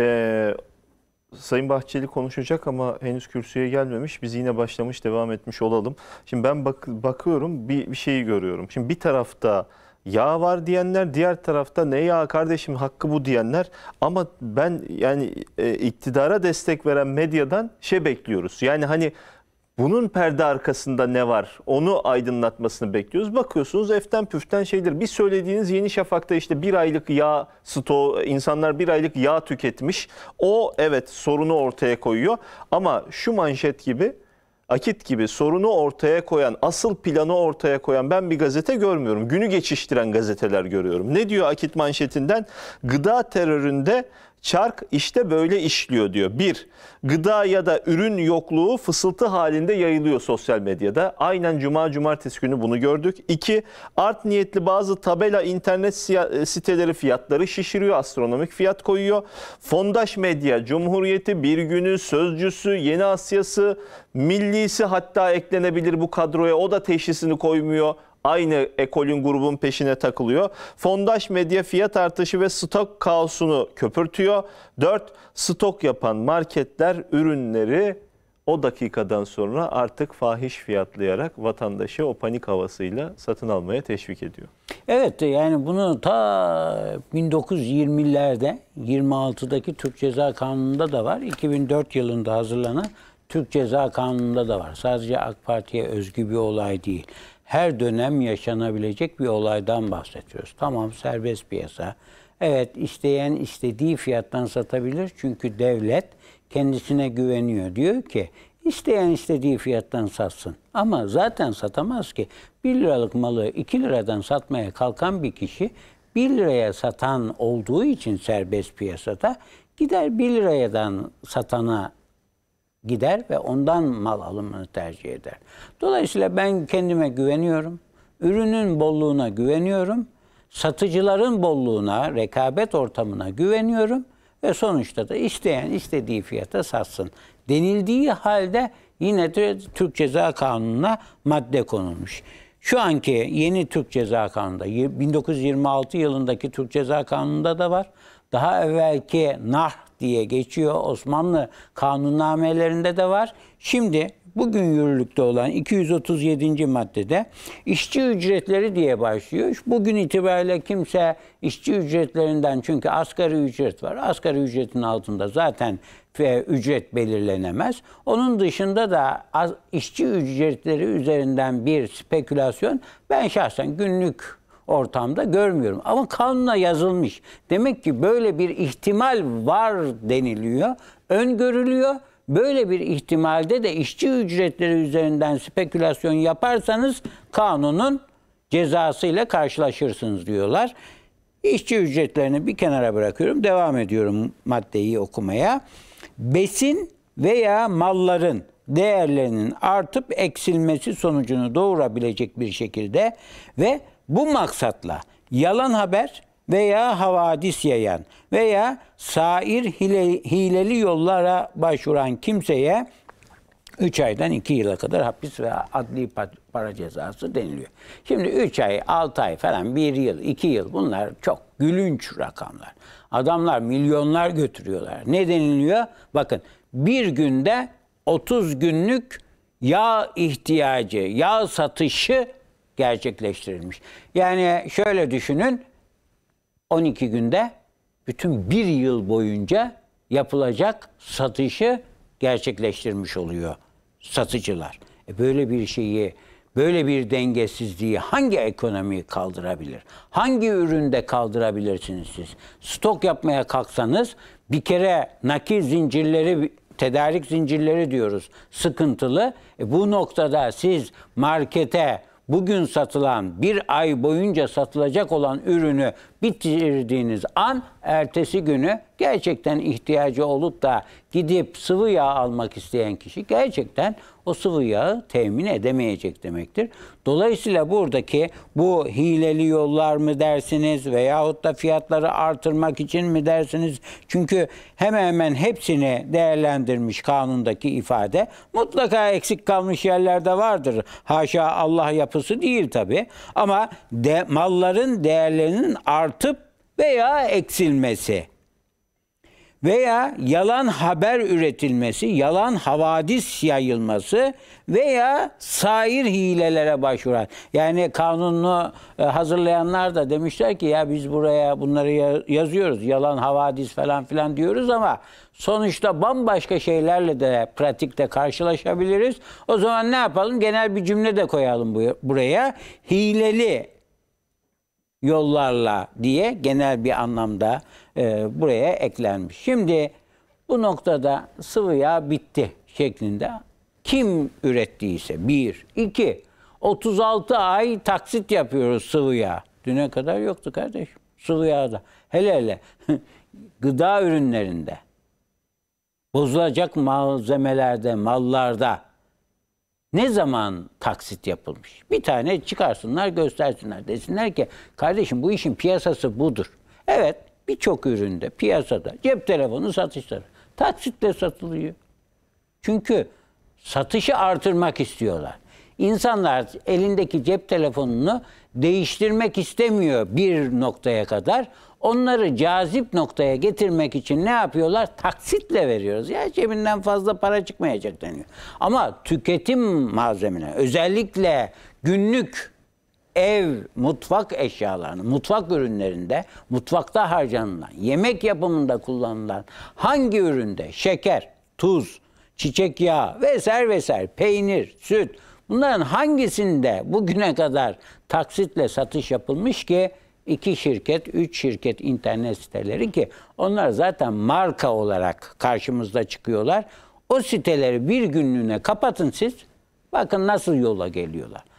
Ee, Sayın Bahçeli konuşacak ama henüz kürsüye gelmemiş. Biz yine başlamış devam etmiş olalım. Şimdi ben bak bakıyorum bir, bir şeyi görüyorum. Şimdi bir tarafta yağ var diyenler, diğer tarafta ne yağ kardeşim hakkı bu diyenler. Ama ben yani e, iktidara destek veren medyadan şey bekliyoruz. Yani hani bunun perde arkasında ne var? Onu aydınlatmasını bekliyoruz. Bakıyorsunuz eften püften şeydir. Bir söylediğiniz Yeni Şafak'ta işte bir aylık yağ sto insanlar bir aylık yağ tüketmiş. O evet sorunu ortaya koyuyor. Ama şu manşet gibi Akit gibi sorunu ortaya koyan, asıl planı ortaya koyan ben bir gazete görmüyorum. Günü geçiştiren gazeteler görüyorum. Ne diyor Akit manşetinden? Gıda teröründe Çark işte böyle işliyor diyor. Bir, gıda ya da ürün yokluğu fısıltı halinde yayılıyor sosyal medyada. Aynen cuma cumartesi günü bunu gördük. İki, art niyetli bazı tabela internet e, siteleri fiyatları şişiriyor, astronomik fiyat koyuyor. Fondaş medya, Cumhuriyeti, Bir Günü, Sözcüsü, Yeni Asya'sı, Millisi hatta eklenebilir bu kadroya. O da teşhisini koymuyor aynı ekolün grubun peşine takılıyor. Fondaş medya fiyat artışı ve stok kaosunu köpürtüyor. 4. Stok yapan marketler ürünleri o dakikadan sonra artık fahiş fiyatlayarak vatandaşı o panik havasıyla satın almaya teşvik ediyor. Evet yani bunu ta 1920'lerde 26'daki Türk Ceza Kanunu'nda da var. 2004 yılında hazırlanan Türk Ceza Kanunu'nda da var. Sadece AK Parti'ye özgü bir olay değil her dönem yaşanabilecek bir olaydan bahsediyoruz. Tamam serbest piyasa. Evet isteyen istediği fiyattan satabilir çünkü devlet kendisine güveniyor. Diyor ki isteyen istediği fiyattan satsın. Ama zaten satamaz ki. 1 liralık malı 2 liradan satmaya kalkan bir kişi 1 liraya satan olduğu için serbest piyasada gider 1 liradan satana gider ve ondan mal alımını tercih eder. Dolayısıyla ben kendime güveniyorum. Ürünün bolluğuna güveniyorum. Satıcıların bolluğuna, rekabet ortamına güveniyorum ve sonuçta da isteyen istediği fiyata satsın. Denildiği halde yine de Türk Ceza Kanunu'na madde konulmuş. Şu anki yeni Türk Ceza Kanunu'nda, 1926 yılındaki Türk Ceza Kanunu'nda da var. Daha evvelki Nah diye geçiyor. Osmanlı kanunnamelerinde de var. Şimdi bugün yürürlükte olan 237. maddede işçi ücretleri diye başlıyor. Bugün itibariyle kimse işçi ücretlerinden çünkü asgari ücret var. Asgari ücretin altında zaten ücret belirlenemez. Onun dışında da işçi ücretleri üzerinden bir spekülasyon ben şahsen günlük ortamda görmüyorum. Ama kanuna yazılmış. Demek ki böyle bir ihtimal var deniliyor, öngörülüyor. Böyle bir ihtimalde de işçi ücretleri üzerinden spekülasyon yaparsanız kanunun cezasıyla karşılaşırsınız diyorlar. İşçi ücretlerini bir kenara bırakıyorum. Devam ediyorum maddeyi okumaya. Besin veya malların değerlerinin artıp eksilmesi sonucunu doğurabilecek bir şekilde ve bu maksatla yalan haber veya havadis yayan veya sair hile, hileli yollara başvuran kimseye 3 aydan 2 yıla kadar hapis veya adli para cezası deniliyor. Şimdi 3 ay, 6 ay falan 1 yıl, 2 yıl bunlar çok gülünç rakamlar. Adamlar milyonlar götürüyorlar. Ne deniliyor? Bakın bir günde 30 günlük yağ ihtiyacı, yağ satışı gerçekleştirilmiş. Yani şöyle düşünün 12 günde bütün bir yıl boyunca yapılacak satışı gerçekleştirmiş oluyor satıcılar. E böyle bir şeyi, böyle bir dengesizliği hangi ekonomi kaldırabilir? Hangi üründe kaldırabilirsiniz siz? Stok yapmaya kalksanız bir kere nakil zincirleri tedarik zincirleri diyoruz sıkıntılı. E bu noktada siz markete bugün satılan bir ay boyunca satılacak olan ürünü bitirdiğiniz an ertesi günü gerçekten ihtiyacı olup da gidip sıvı yağ almak isteyen kişi gerçekten o sıvı yağı temin edemeyecek demektir. Dolayısıyla buradaki bu hileli yollar mı dersiniz veyahut da fiyatları artırmak için mi dersiniz? Çünkü hemen hemen hepsini değerlendirmiş kanundaki ifade. Mutlaka eksik kalmış yerlerde vardır. Haşa Allah yapısı değil tabi. Ama de, malların değerlerinin artıp veya eksilmesi veya yalan haber üretilmesi, yalan havadis yayılması veya sair hilelere başvuran. Yani kanunu e, hazırlayanlar da demişler ki ya biz buraya bunları yazıyoruz. Yalan havadis falan filan diyoruz ama sonuçta bambaşka şeylerle de pratikte karşılaşabiliriz. O zaman ne yapalım? Genel bir cümle de koyalım buraya. Hileli yollarla diye genel bir anlamda e, buraya eklenmiş. Şimdi bu noktada sıvı yağ bitti şeklinde kim ürettiyse bir, iki, 36 ay taksit yapıyoruz sıvı yağ. Düne kadar yoktu kardeşim sıvı yağda. Hele hele gıda ürünlerinde, bozulacak malzemelerde, mallarda ne zaman taksit yapılmış? Bir tane çıkarsınlar göstersinler. Desinler ki kardeşim bu işin piyasası budur. Evet birçok üründe, piyasada, cep telefonu satışları taksitle satılıyor. Çünkü satışı artırmak istiyorlar. İnsanlar elindeki cep telefonunu değiştirmek istemiyor bir noktaya kadar. Onları cazip noktaya getirmek için ne yapıyorlar? Taksitle veriyoruz. Ya cebinden fazla para çıkmayacak deniyor. Ama tüketim malzemine özellikle günlük ev, mutfak eşyalarını, mutfak ürünlerinde, mutfakta harcanılan, yemek yapımında kullanılan hangi üründe şeker, tuz, çiçek yağı vesaire vesaire, peynir, süt bunların hangisinde bugüne kadar taksitle satış yapılmış ki iki şirket, üç şirket internet siteleri ki onlar zaten marka olarak karşımızda çıkıyorlar. O siteleri bir günlüğüne kapatın siz. Bakın nasıl yola geliyorlar.